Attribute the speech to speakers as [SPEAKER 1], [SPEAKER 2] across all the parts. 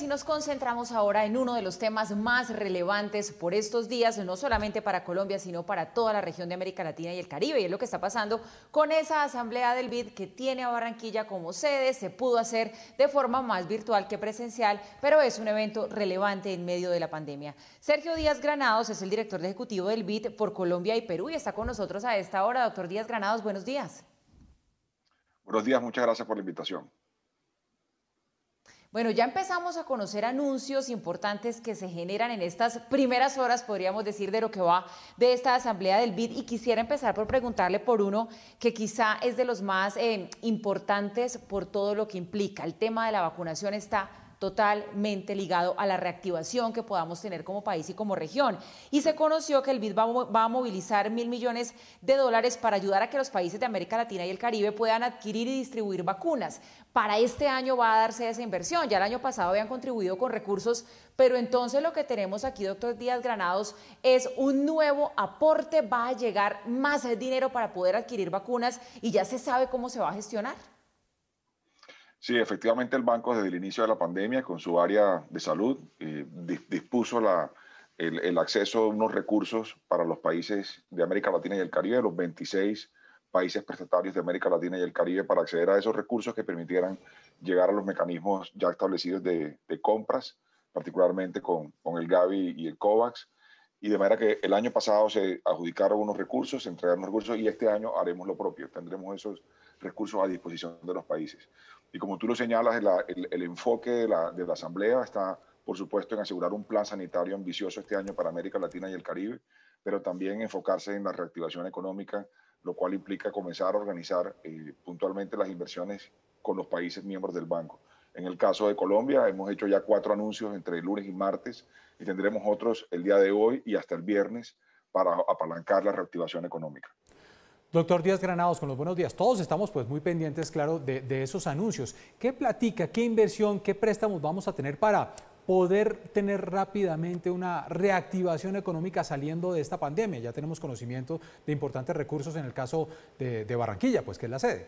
[SPEAKER 1] Si nos concentramos ahora en uno de los temas más relevantes por estos días, no solamente para Colombia, sino para toda la región de América Latina y el Caribe, y es lo que está pasando con esa asamblea del BID que tiene a Barranquilla como sede, se pudo hacer de forma más virtual que presencial, pero es un evento relevante en medio de la pandemia. Sergio Díaz Granados es el director ejecutivo del BID por Colombia y Perú y está con nosotros a esta hora. Doctor Díaz Granados, buenos días.
[SPEAKER 2] Buenos días, muchas gracias por la invitación.
[SPEAKER 1] Bueno, ya empezamos a conocer anuncios importantes que se generan en estas primeras horas, podríamos decir, de lo que va de esta asamblea del BID y quisiera empezar por preguntarle por uno que quizá es de los más eh, importantes por todo lo que implica. El tema de la vacunación está totalmente ligado a la reactivación que podamos tener como país y como región. Y se conoció que el BID va, a movilizar mil millones de dólares para ayudar a que los países de América Latina y el Caribe puedan adquirir y distribuir vacunas. Para este año va a darse esa inversión. Ya el año pasado habían contribuido con recursos, pero entonces lo que tenemos aquí, doctor Díaz Granados, es un nuevo aporte. Va a llegar más dinero para poder adquirir vacunas y ya se sabe cómo se va a gestionar.
[SPEAKER 2] Sí, efectivamente el banco desde el inicio de la pandemia con su área de salud eh, dispuso el, acceso a unos recursos para los países de América Latina y el Caribe, los 26 países prestatarios de América Latina y el Caribe para acceder a esos recursos que permitieran llegar a los mecanismos ya establecidos de, compras, particularmente con, con el Gavi y el COVAX. Y de manera que el año pasado se adjudicaron unos recursos, se entregaron recursos y este año haremos lo propio, tendremos esos recursos a disposición de los países. Y como tú lo señalas, el, enfoque de la, Asamblea está, por supuesto, en asegurar un plan sanitario ambicioso este año para América Latina y el Caribe, pero también enfocarse en la reactivación económica, lo cual implica comenzar a organizar eh, puntualmente las inversiones con los países miembros del banco. En el caso de Colombia, hemos hecho ya cuatro anuncios entre lunes y martes y tendremos otros el día de hoy y hasta el viernes para apalancar la reactivación económica.
[SPEAKER 3] Doctor Díaz Granados, con los buenos días. Todos estamos pues muy pendientes, claro, de, esos anuncios. ¿Qué platica, qué inversión, qué préstamos vamos a tener para poder tener rápidamente una reactivación económica saliendo de esta pandemia? Ya tenemos conocimiento de importantes recursos en el caso de, Barranquilla, pues que es la sede.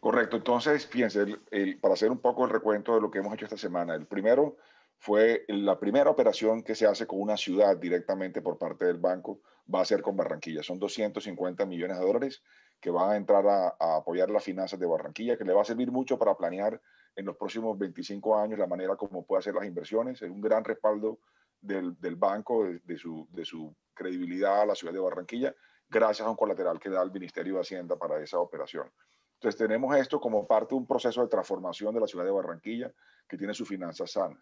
[SPEAKER 2] Correcto, entonces piense, para hacer un poco el recuento de lo que hemos hecho esta semana. El primero, fue la primera operación que se hace con una ciudad directamente por parte del banco, va a ser con Barranquilla. Son 250 millones de dólares que van a entrar a, apoyar las finanzas de Barranquilla, que le va a servir mucho para planear en los próximos 25 años la manera como puede hacer las inversiones. Es un gran respaldo del, banco, su, de su credibilidad a la ciudad de Barranquilla, gracias a un colateral que da el Ministerio de Hacienda para esa operación. Entonces tenemos esto como parte de un proceso de transformación de la ciudad de Barranquilla que tiene sus finanzas sanas.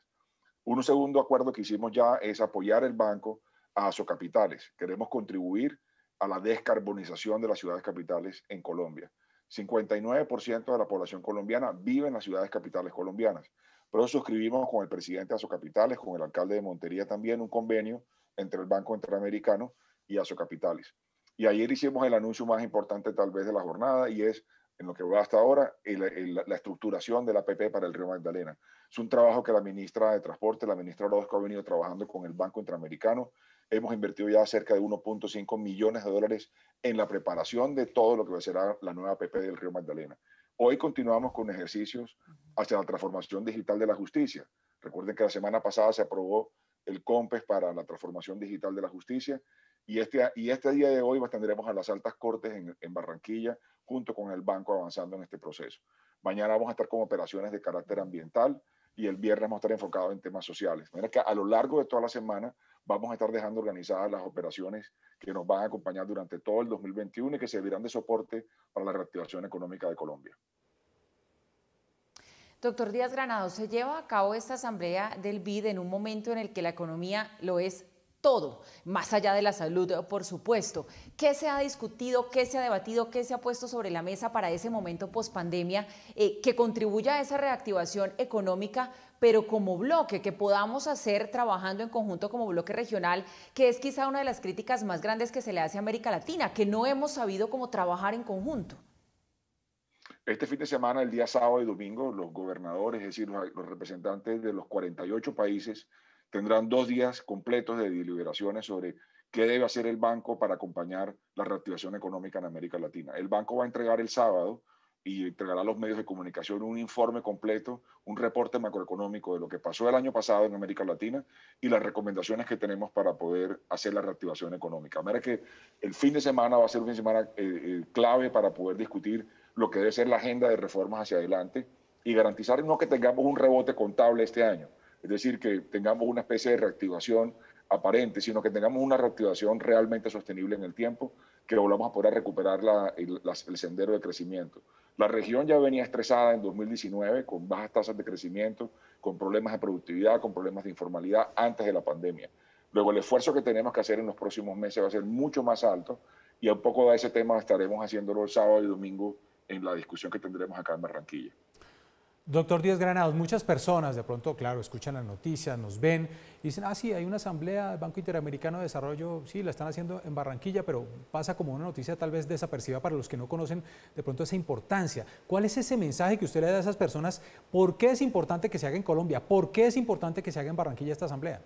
[SPEAKER 2] Un segundo acuerdo que hicimos ya es apoyar el banco a capitales Queremos contribuir a la descarbonización de las ciudades capitales en Colombia. 59% de la población colombiana vive en las ciudades capitales colombianas. Por eso suscribimos con el presidente de Azocapitales, con el alcalde de Montería también, un convenio entre el Banco Interamericano y Azocapitales. Y ayer hicimos el anuncio más importante tal vez de la jornada y es en lo que va hasta ahora, la estructuración de la PP para el río Magdalena. Es un trabajo que la ministra de Transporte, la ministra Orozco, ha venido trabajando con el Banco Interamericano. Hemos invertido ya cerca de 1.5 millones de dólares en la preparación de todo lo que será la nueva PP del río Magdalena. Hoy continuamos con ejercicios hacia la transformación digital de la justicia. Recuerden que la semana pasada se aprobó el COMPES para la transformación digital de la justicia y este, y este día de hoy pues, tendremos a las altas cortes en, Barranquilla junto con el banco avanzando en este proceso. Mañana vamos a estar con operaciones de carácter ambiental y el viernes vamos a estar enfocados en temas sociales. De manera que a lo largo de toda la semana vamos a estar dejando organizadas las operaciones que nos van a acompañar durante todo el 2021 y que servirán de soporte para la reactivación económica de Colombia.
[SPEAKER 1] Doctor Díaz Granado, se lleva a cabo esta asamblea del BID e en un momento en el que la economía lo es todo, más allá de la salud, por supuesto. ¿Qué se ha discutido, qué se ha debatido, qué se ha puesto sobre la mesa para ese momento pospandemia eh, que contribuya a esa reactivación económica, pero como bloque, que podamos hacer trabajando en conjunto como bloque regional, que es quizá una de las críticas más grandes que se le hace a América Latina, que no hemos sabido cómo trabajar en conjunto?
[SPEAKER 2] Este fin de semana, el día sábado y domingo, los gobernadores, es decir, los representantes de los 48 países, tendrán dos días completos de deliberaciones sobre qué debe hacer el banco para acompañar la reactivación económica en América Latina. El banco va a entregar el sábado y entregará a los medios de comunicación un informe completo, un reporte macroeconómico de lo que pasó el año pasado en América Latina y las recomendaciones que tenemos para poder hacer la reactivación económica. manera que el fin de semana va a ser una semana eh, eh, clave para poder discutir lo que debe ser la agenda de reformas hacia adelante y garantizar no que tengamos un rebote contable este año, es decir, que tengamos una especie de reactivación aparente, sino que tengamos una reactivación realmente sostenible en el tiempo, que volvamos a poder recuperar el, sendero de crecimiento. La región ya venía estresada en 2019 con bajas tasas de crecimiento, con problemas de productividad, con problemas de informalidad antes de la pandemia. Luego el esfuerzo que tenemos que hacer en los próximos meses va a ser mucho más alto y un poco de ese tema estaremos haciéndolo el sábado y domingo en la discusión que tendremos acá en Barranquilla.
[SPEAKER 3] Doctor Díaz Granados, muchas personas de pronto, claro, escuchan las noticias, nos ven y dicen, ah, sí, hay una asamblea del Banco Interamericano de Desarrollo, sí, la están haciendo en Barranquilla, pero pasa como una noticia tal vez desapercibida para los que no conocen de pronto esa importancia. ¿Cuál es ese mensaje que usted le da a esas personas? ¿Por qué es importante que se haga en Colombia? ¿Por qué es importante que se haga en Barranquilla esta asamblea?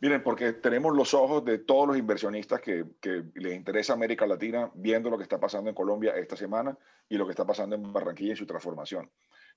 [SPEAKER 2] Miren, porque tenemos los ojos de todos los inversionistas que, que, les interesa América Latina viendo lo que está pasando en Colombia esta semana y lo que está pasando en Barranquilla y su transformación.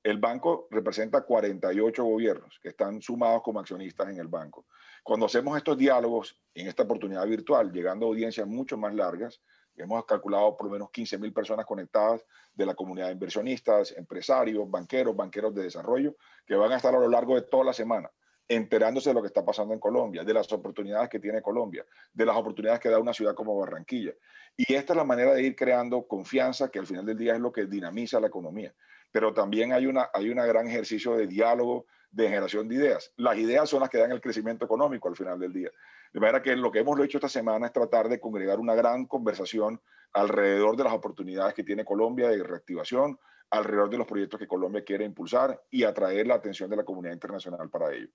[SPEAKER 2] El banco representa 48 gobiernos que están sumados como accionistas en el banco. Cuando hacemos estos diálogos en esta oportunidad virtual, llegando a audiencias mucho más largas, hemos calculado por lo menos 15.000 mil personas conectadas de la comunidad de inversionistas, empresarios, banqueros, banqueros de desarrollo, que van a estar a lo largo de toda la semana enterándose de lo que está pasando en Colombia, de las oportunidades que tiene Colombia, de las oportunidades que da una ciudad como Barranquilla. Y esta es la manera de ir creando confianza, que al final del día es lo que dinamiza la economía pero también hay, una, hay un gran ejercicio de diálogo, de generación de ideas. Las ideas son las que dan el crecimiento económico al final del día. De manera que lo que hemos hecho esta semana es tratar de congregar una gran conversación alrededor de las oportunidades que tiene Colombia de reactivación, alrededor de los proyectos que Colombia quiere impulsar y atraer la atención de la comunidad internacional para ello.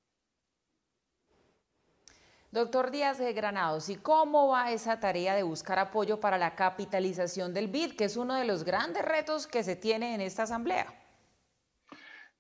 [SPEAKER 1] Doctor Díaz de Granados, ¿y cómo va esa tarea de buscar apoyo para la capitalización del BID, que es uno de los grandes retos que se tiene en esta asamblea?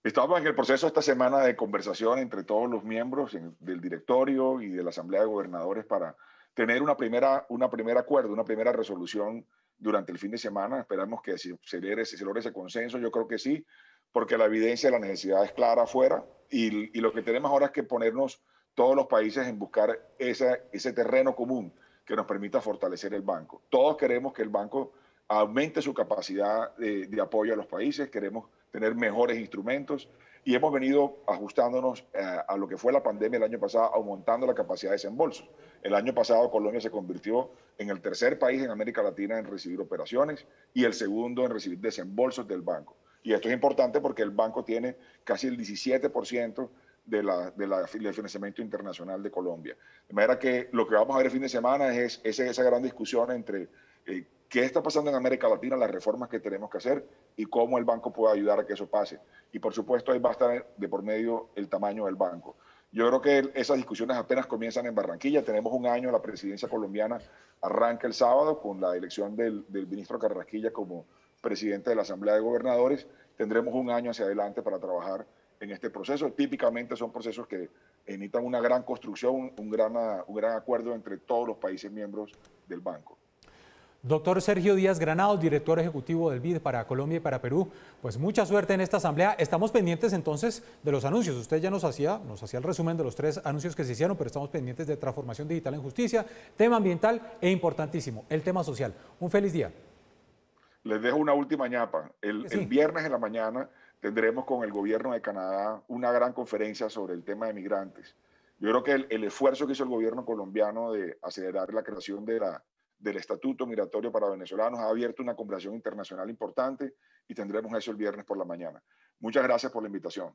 [SPEAKER 2] Estamos en el proceso esta semana de conversación entre todos los miembros del directorio y de la Asamblea de Gobernadores para tener una primera, una acuerdo, una primera resolución durante el fin de semana. Esperamos que se, logre, ese consenso, yo creo que sí, porque la evidencia de la necesidad es clara afuera y lo que tenemos ahora es que ponernos todos los países en buscar ese terreno común que nos permita fortalecer el banco. Todos queremos que el banco aumente su capacidad de, apoyo a los países, queremos tener mejores instrumentos y hemos venido ajustándonos a, lo que fue la pandemia el año pasado, aumentando la capacidad de desembolso. El año pasado Colombia se convirtió en el tercer país en América Latina en recibir operaciones y el segundo en recibir desembolsos del banco. Y esto es importante porque el banco tiene casi el 17% de la, del financiamiento internacional de Colombia. De manera que lo que vamos a ver el fin de semana es, esa gran discusión entre eh, qué está pasando en América Latina, las reformas que tenemos que hacer y cómo el banco puede ayudar a que eso pase. Y por supuesto ahí va a estar de por medio el tamaño del banco. Yo creo que esas discusiones apenas comienzan en Barranquilla. Tenemos un año, la presidencia colombiana arranca el sábado con la elección del, del ministro Carrasquilla como presidente de la Asamblea de Gobernadores. Tendremos un año hacia adelante para trabajar en este proceso. Típicamente son procesos que necesitan una gran construcción, un gran, gran acuerdo entre todos los países miembros del banco.
[SPEAKER 3] Doctor Sergio Díaz Granado, director ejecutivo del BID para Colombia y para Perú, pues mucha suerte en esta asamblea. Estamos pendientes entonces de los anuncios. Usted ya nos hacía, nos hacía el resumen de los tres anuncios que se hicieron, pero estamos pendientes de transformación digital en justicia, tema ambiental e importantísimo, el tema social. Un feliz día
[SPEAKER 2] les dejo una última ñapa. El, viernes de la mañana tendremos con el gobierno de Canadá una gran conferencia sobre el tema de migrantes. Yo creo que el, esfuerzo que hizo el gobierno colombiano de acelerar la creación del Estatuto Migratorio para Venezolanos ha abierto una conversación internacional importante y tendremos eso el viernes por la mañana. Muchas gracias por la invitación.